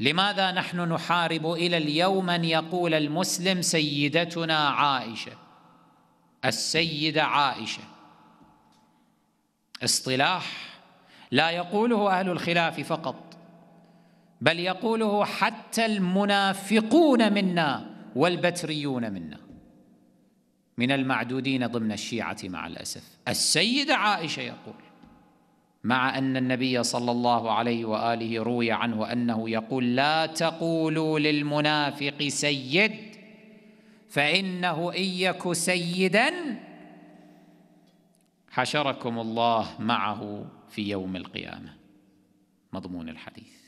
لماذا نحن نحارب الى اليوم ان يقول المسلم سيدتنا عائشه السيده عائشه اصطلاح لا يقوله اهل الخلاف فقط بل يقوله حتى المنافقون منا والبتريون منا من المعدودين ضمن الشيعه مع الاسف السيده عائشه يقول مع أن النبي صلى الله عليه وآله روي عنه أنه يقول لا تقولوا للمنافق سيد فإنه إن يك سيدا حشركم الله معه في يوم القيامة مضمون الحديث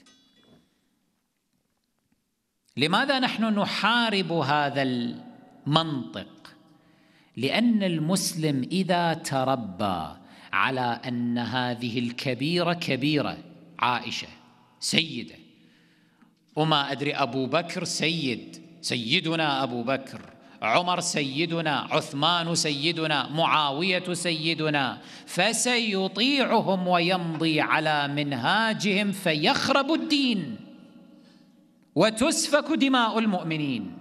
لماذا نحن نحارب هذا المنطق لأن المسلم إذا تربى على أن هذه الكبيرة كبيرة عائشة سيدة وما أدري أبو بكر سيد سيدنا أبو بكر عمر سيدنا عثمان سيدنا معاوية سيدنا فسيطيعهم ويمضي على منهاجهم فيخرب الدين وتسفك دماء المؤمنين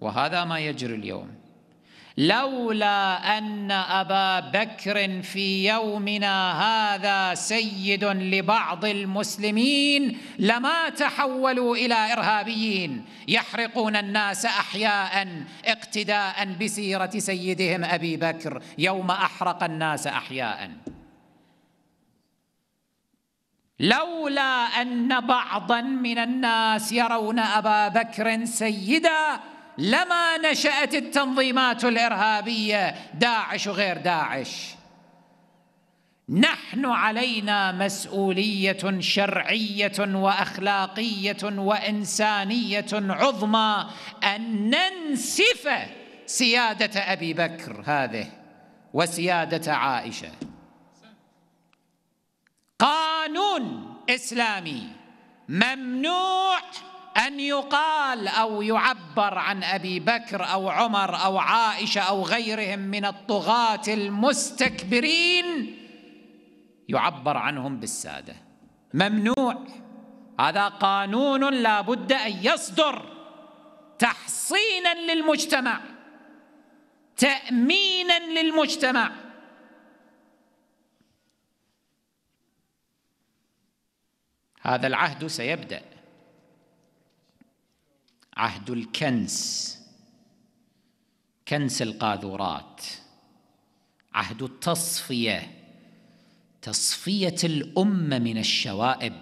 وهذا ما يجري اليوم لولا ان ابا بكر في يومنا هذا سيد لبعض المسلمين لما تحولوا الى ارهابيين يحرقون الناس احياء اقتداء بسيره سيدهم ابي بكر يوم احرق الناس احياء لولا ان بعضا من الناس يرون ابا بكر سيدا لما نشأت التنظيمات الإرهابية داعش وغير داعش نحن علينا مسؤوليه شرعيه واخلاقيه وانسانيه عظمى ان ننسف سياده ابي بكر هذه وسياده عائشه قانون اسلامي ممنوع ان يقال او يعبر عن ابي بكر او عمر او عائشه او غيرهم من الطغاه المستكبرين يعبر عنهم بالساده ممنوع هذا قانون لا بد ان يصدر تحصينا للمجتمع تامينا للمجتمع هذا العهد سيبدأ عهد الكنس كنس القاذورات عهد التصفيه تصفيه الامه من الشوائب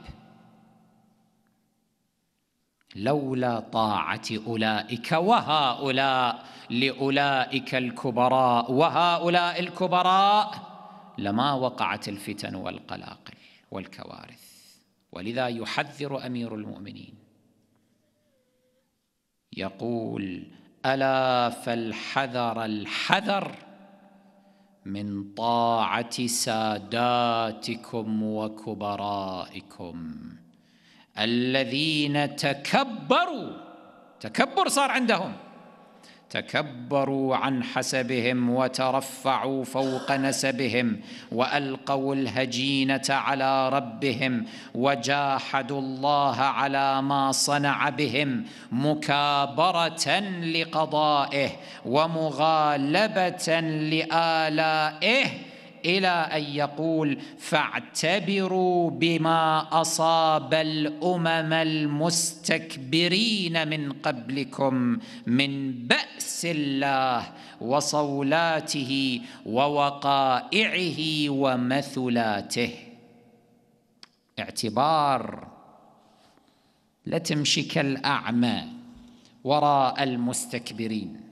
لولا طاعه اولئك وهؤلاء لاولئك الكبراء وهؤلاء الكبراء لما وقعت الفتن والقلاقل والكوارث ولذا يحذر امير المؤمنين يقول الا فالحذر الحذر من طاعه ساداتكم وكبرائكم الذين تكبروا تكبر صار عندهم تكبروا عن حسبهم وترفعوا فوق نسبهم والقوا الهجينه على ربهم وجاحدوا الله على ما صنع بهم مكابره لقضائه ومغالبه لالائه إلى أن يقول فاعتبروا بما أصاب الأمم المستكبرين من قبلكم من بأس الله وصولاته ووقائعه ومثلاته اعتبار لا تمشي كالأعمى وراء المستكبرين